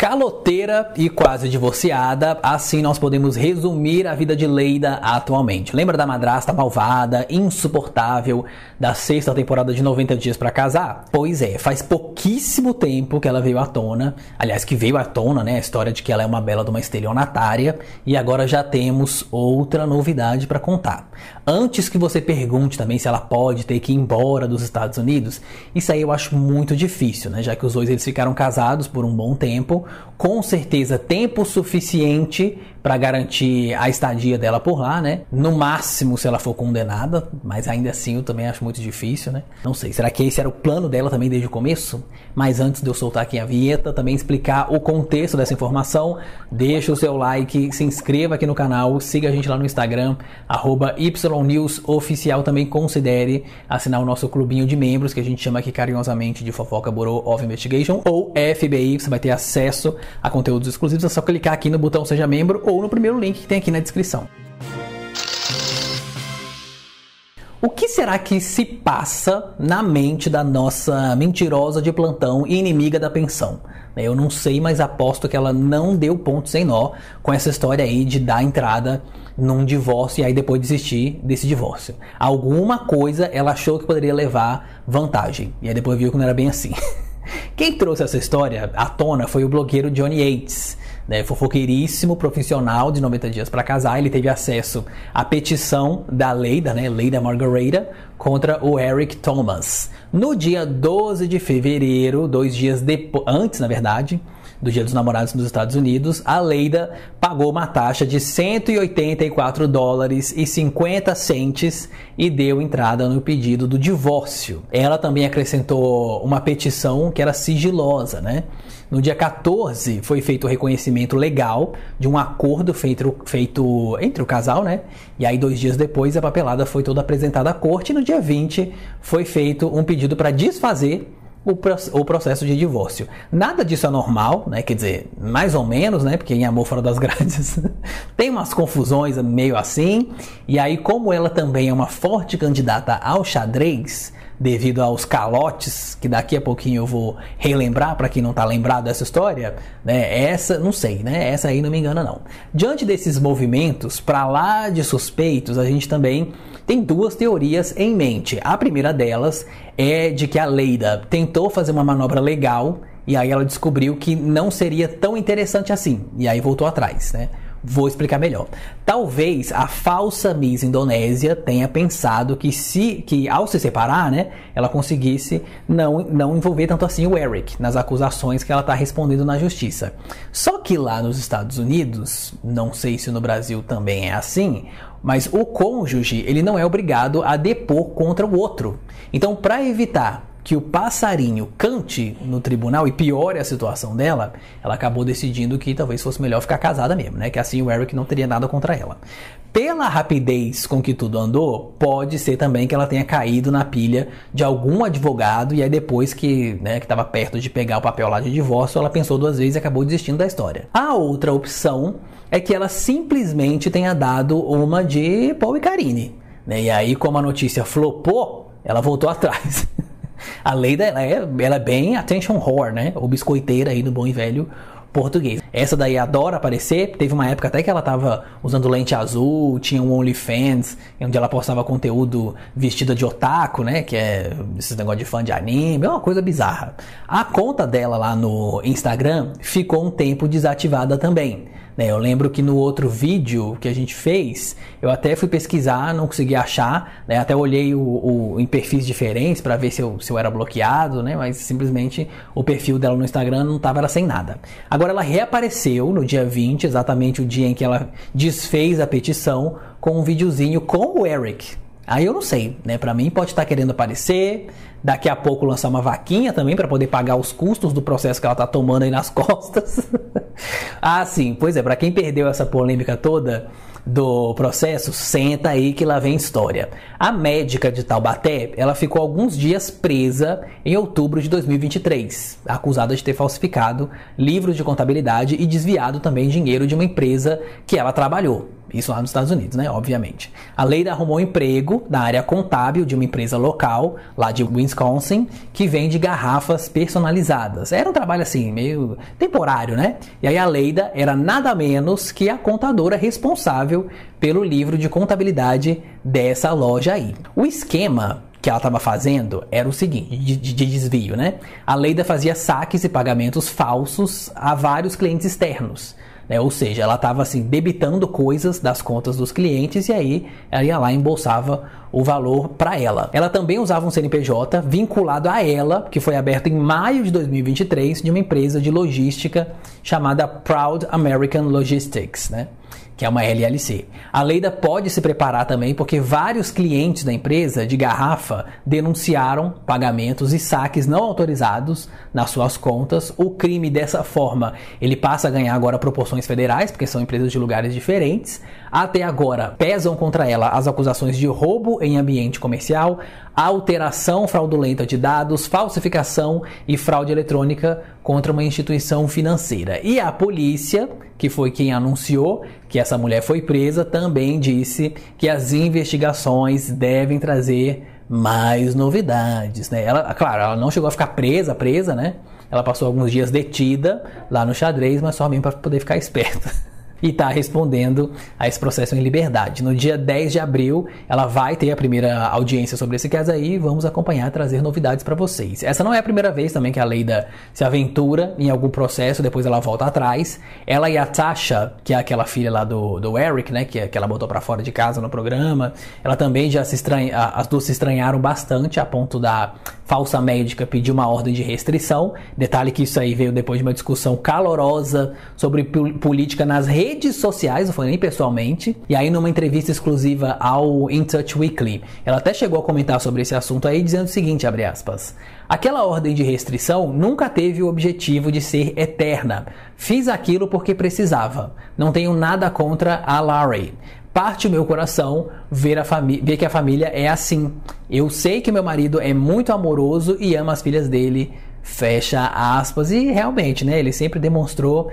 Caloteira e quase divorciada, assim nós podemos resumir a vida de Leida atualmente. Lembra da madrasta malvada, insuportável, da sexta temporada de 90 Dias para Casar? Pois é, faz pouquíssimo tempo que ela veio à tona. Aliás, que veio à tona, né? A história de que ela é uma bela de uma estelionatária. E agora já temos outra novidade para contar. Antes que você pergunte também se ela pode ter que ir embora dos Estados Unidos, isso aí eu acho muito difícil, né? Já que os dois eles ficaram casados por um bom tempo com certeza tempo suficiente para garantir a estadia dela por lá, né? No máximo se ela for condenada, mas ainda assim eu também acho muito difícil, né? Não sei, será que esse era o plano dela também desde o começo? Mas antes de eu soltar aqui a vinheta, também explicar o contexto dessa informação, deixa o seu like, se inscreva aqui no canal, siga a gente lá no Instagram, YNewsOficial, também considere assinar o nosso clubinho de membros, que a gente chama aqui carinhosamente de Fofoca Bureau of Investigation, ou FBI, você vai ter acesso a conteúdos exclusivos, é só clicar aqui no botão Seja Membro ou ou no primeiro link que tem aqui na descrição. O que será que se passa na mente da nossa mentirosa de plantão e inimiga da pensão? Eu não sei, mas aposto que ela não deu ponto sem nó com essa história aí de dar entrada num divórcio e aí depois desistir desse divórcio. Alguma coisa ela achou que poderia levar vantagem e aí depois viu que não era bem assim. Quem trouxe essa história à tona foi o blogueiro Johnny Yates né, fofoqueiríssimo, profissional de 90 dias para casar, ele teve acesso à petição da Leida, né, Leida Margareta, contra o Eric Thomas. No dia 12 de fevereiro, dois dias antes na verdade, do Dia dos Namorados nos Estados Unidos, a Leida pagou uma taxa de 184 dólares e 50 centes e deu entrada no pedido do divórcio. Ela também acrescentou uma petição que era sigilosa, né? No dia 14 foi feito o reconhecimento legal de um acordo feito, feito entre o casal, né? E aí, dois dias depois, a papelada foi toda apresentada à corte. E no dia 20 foi feito um pedido para desfazer o, processo de divórcio. Nada disso é normal, né? quer dizer, mais ou menos, né? porque em Amor Fora das Grades tem umas confusões meio assim, e aí, como ela também é uma forte candidata ao xadrez, devido aos calotes, que daqui a pouquinho eu vou relembrar para quem não está lembrado dessa história, né? Essa, não sei, né? Essa aí não me engana não. Diante desses movimentos para lá de suspeitos, a gente também tem duas teorias em mente. A primeira delas é de que a Leida tentou fazer uma manobra legal e aí ela descobriu que não seria tão interessante assim e aí voltou atrás, né? Vou explicar melhor. Talvez a falsa Miss Indonésia tenha pensado que se que ao se separar, né, ela conseguisse não não envolver tanto assim o Eric nas acusações que ela está respondendo na justiça. Só que lá nos Estados Unidos, não sei se no Brasil também é assim, mas o cônjuge ele não é obrigado a depor contra o outro. Então, para evitar que o passarinho cante no tribunal e piore a situação dela, ela acabou decidindo que talvez fosse melhor ficar casada mesmo, né? Que assim o Eric não teria nada contra ela. Pela rapidez com que tudo andou, pode ser também que ela tenha caído na pilha de algum advogado e aí depois que né, estava perto de pegar o papel lá de divórcio, ela pensou duas vezes e acabou desistindo da história. A outra opção é que ela simplesmente tenha dado uma de Paul e Karine. Né? E aí, como a notícia flopou, ela voltou atrás. A Leida ela é, ela é bem attention whore, né? Ou biscoiteira aí do bom e velho português. Essa daí adora aparecer. Teve uma época até que ela tava usando lente azul, tinha um OnlyFans, onde ela postava conteúdo vestida de otaku, né? Que é esse negócio de fã de anime, é uma coisa bizarra. A conta dela lá no Instagram ficou um tempo desativada também. Né? Eu lembro que no outro vídeo que a gente fez, eu até fui pesquisar, não consegui achar, né? até olhei o, o, em perfis diferentes para ver se eu, se eu era bloqueado, né? mas simplesmente o perfil dela no Instagram não estava, era sem nada. Agora ela reapareceu no dia 20, exatamente o dia em que ela desfez a petição, com um videozinho com o Eric. Aí eu não sei, né? Para mim pode estar tá querendo aparecer, daqui a pouco lançar uma vaquinha também para poder pagar os custos do processo que ela tá tomando aí nas costas. ah, sim, pois é, para quem perdeu essa polêmica toda do processo, senta aí que lá vem história. A médica de Taubaté, ela ficou alguns dias presa em outubro de 2023, acusada de ter falsificado livros de contabilidade e desviado também dinheiro de uma empresa que ela trabalhou. Isso lá nos Estados Unidos, né? Obviamente. A Leida arrumou um emprego na área contábil de uma empresa local, lá de Wisconsin, que vende garrafas personalizadas. Era um trabalho assim, meio temporário, né? E aí a Leida era nada menos que a contadora responsável pelo livro de contabilidade dessa loja aí. O esquema que ela estava fazendo era o seguinte, de, de, desvio, né? A Leida fazia saques e pagamentos falsos a vários clientes externos. Né? Ou seja, ela estava assim, debitando coisas das contas dos clientes e aí ela ia lá e embolsava o valor para ela. Ela também usava um CNPJ vinculado a ela, que foi aberto em maio de 2023, de uma empresa de logística chamada Proud American Logistics. Né? que é uma LLC. A Leida pode se preparar também porque vários clientes da empresa de garrafa denunciaram pagamentos e saques não autorizados nas suas contas. O crime dessa forma, ele passa a ganhar agora proporções federais, porque são empresas de lugares diferentes. Até agora, pesam contra ela as acusações de roubo em ambiente comercial, alteração fraudulenta de dados, falsificação e fraude eletrônica contra uma instituição financeira. E a polícia, que foi quem anunciou que essa mulher foi presa, também disse que as investigações devem trazer mais novidades, né? Ela, claro, ela não chegou a ficar presa, presa, né? Ela passou alguns dias detida lá no xadrez, mas só mesmo para poder ficar esperta. e está respondendo a esse processo em liberdade. No dia 10 de abril, ela vai ter a primeira audiência sobre esse caso aí. Vamos acompanhar, trazer novidades para vocês. Essa não é a primeira vez também que a Leida se aventura em algum processo, depois ela volta atrás. Ela e a Tasha, que é aquela filha lá do, do Eric, né, que, é, que ela botou para fora de casa no programa, ela também já se estranha, as duas se estranharam bastante a ponto da falsa médica pedir uma ordem de restrição. Detalhe que isso aí veio depois de uma discussão calorosa sobre política nas redes redes sociais, não foi nem pessoalmente. E aí, numa entrevista exclusiva ao In Touch Weekly, ela até chegou a comentar sobre esse assunto aí, dizendo o seguinte, abre aspas, Aquela ordem de restrição nunca teve o objetivo de ser eterna. Fiz aquilo porque precisava. Não tenho nada contra a Larry parte o meu coração ver, a ver que a família é assim. Eu sei que meu marido é muito amoroso e ama as filhas dele, Fecha aspas, e realmente, né? Ele sempre demonstrou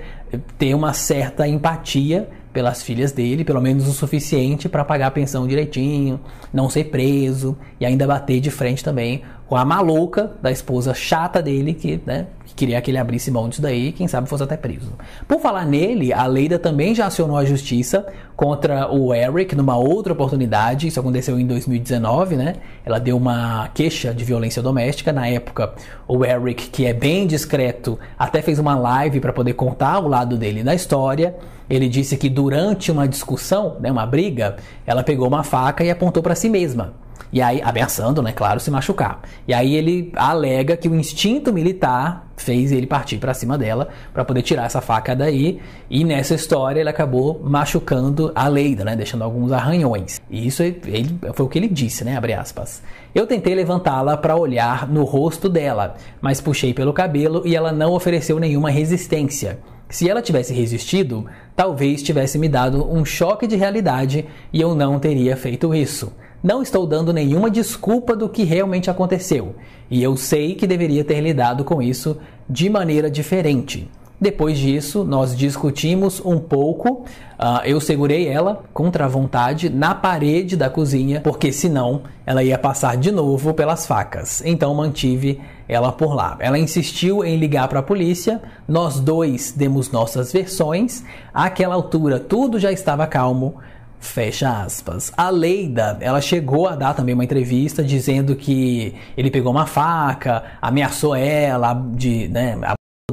ter uma certa empatia pelas filhas dele, pelo menos o suficiente para pagar a pensão direitinho, não ser preso e ainda bater de frente também com a maluca da esposa chata dele, que, né, que queria que ele abrisse mão disso daí, quem sabe fosse até preso. Por falar nele, a Leida também já acionou a justiça contra o Eric numa outra oportunidade, isso aconteceu em 2019, né? Ela deu uma queixa de violência doméstica, na época o Eric, que é bem discreto, até fez uma live para poder contar o lado dele na história. Ele disse que durante uma discussão, né, uma briga, ela pegou uma faca e apontou para si mesma. E aí, ameaçando, né, claro, se machucar. E aí ele alega que o instinto militar fez ele partir para cima dela para poder tirar essa faca daí. E nessa história ele acabou machucando a Leida, né, deixando alguns arranhões. E isso é, ele, foi o que ele disse, né, abre aspas. Eu tentei levantá-la para olhar no rosto dela, mas puxei pelo cabelo e ela não ofereceu nenhuma resistência. Se ela tivesse resistido, talvez tivesse me dado um choque de realidade e eu não teria feito isso. Não estou dando nenhuma desculpa do que realmente aconteceu, e eu sei que deveria ter lidado com isso de maneira diferente. Depois disso, nós discutimos um pouco. Uh, eu segurei ela contra a vontade na parede da cozinha, porque senão ela ia passar de novo pelas facas. Então mantive ela por lá. Ela insistiu em ligar para a polícia. Nós dois demos nossas versões. Àquela altura, tudo já estava calmo. Fecha aspas. A Leida, ela chegou a dar também uma entrevista dizendo que ele pegou uma faca, ameaçou ela de, né,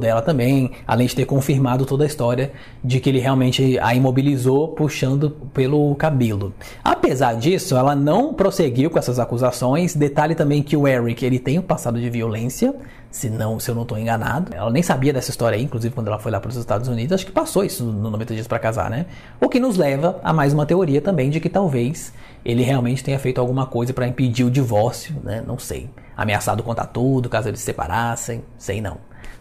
dela também, além de ter confirmado toda a história de que ele realmente a imobilizou puxando pelo cabelo. Apesar disso, ela não prosseguiu com essas acusações. Detalhe também que o Eric, ele tem um passado de violência, se não, se eu não estou enganado. Ela nem sabia dessa história aí, inclusive quando ela foi lá para os Estados Unidos, acho que passou isso no 90 dias para casar, né? O que nos leva a mais uma teoria também de que talvez ele realmente tenha feito alguma coisa para impedir o divórcio, né? Não sei ameaçado contar tudo caso eles se separassem? Sei não.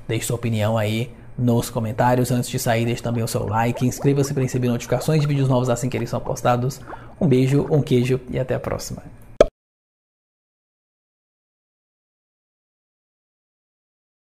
Deixe sua opinião aí nos comentários. Antes de sair, deixe também o seu like, inscreva-se para receber notificações de vídeos novos assim que eles são postados. Um beijo, um queijo e até a próxima.